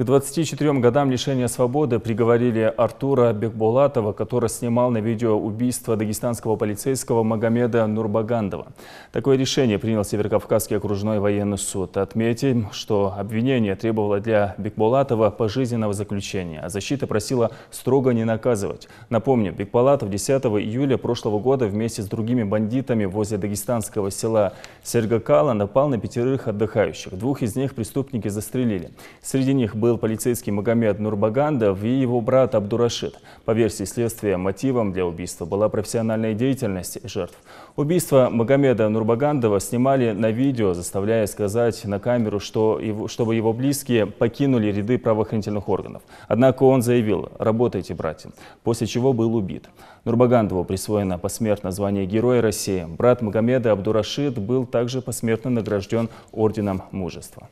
К 24 годам лишения свободы приговорили Артура Бекбулатова, который снимал на видео убийство дагестанского полицейского Магомеда Нурбагандова. Такое решение принял Северокавказский окружной военный суд. Отметим, что обвинение требовало для Бекбулатова пожизненного заключения, а защита просила строго не наказывать. Напомню, Бекбулатов 10 июля прошлого года вместе с другими бандитами возле дагестанского села Сергакала напал на пятерых отдыхающих. Двух из них преступники застрелили. Среди них был был полицейский Магомед Нурбагандов и его брат Абдурашид. По версии следствия, мотивом для убийства была профессиональная деятельность жертв. Убийство Магомеда Нурбагандова снимали на видео, заставляя сказать на камеру, что его, чтобы его близкие покинули ряды правоохранительных органов. Однако он заявил «работайте, братья», после чего был убит. Нурбагандову присвоено посмертное звание Героя России. Брат Магомеда Абдурашид был также посмертно награжден Орденом Мужества.